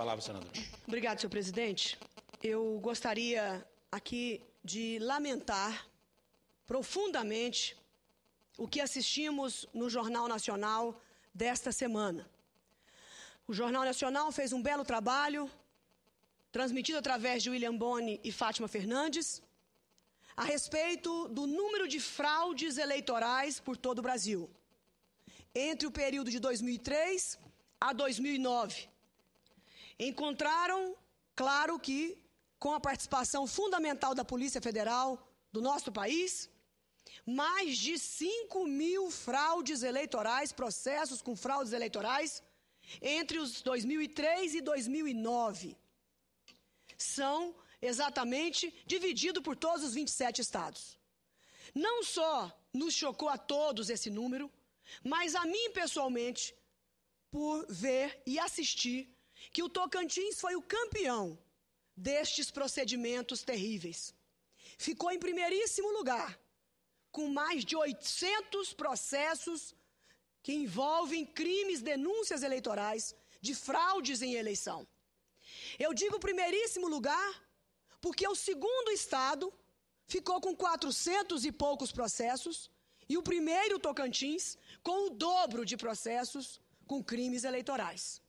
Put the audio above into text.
palavra, senador. Obrigado, senhor presidente. Eu gostaria aqui de lamentar profundamente o que assistimos no Jornal Nacional desta semana. O Jornal Nacional fez um belo trabalho, transmitido através de William Boni e Fátima Fernandes, a respeito do número de fraudes eleitorais por todo o Brasil. Entre o período de 2003 a 2009, Encontraram, claro que, com a participação fundamental da Polícia Federal do nosso país, mais de 5 mil fraudes eleitorais, processos com fraudes eleitorais, entre os 2003 e 2009. São exatamente dividido por todos os 27 estados. Não só nos chocou a todos esse número, mas a mim pessoalmente, por ver e assistir que o Tocantins foi o campeão destes procedimentos terríveis. Ficou em primeiríssimo lugar, com mais de 800 processos que envolvem crimes, denúncias eleitorais, de fraudes em eleição. Eu digo primeiríssimo lugar porque o segundo estado ficou com 400 e poucos processos e o primeiro Tocantins com o dobro de processos com crimes eleitorais.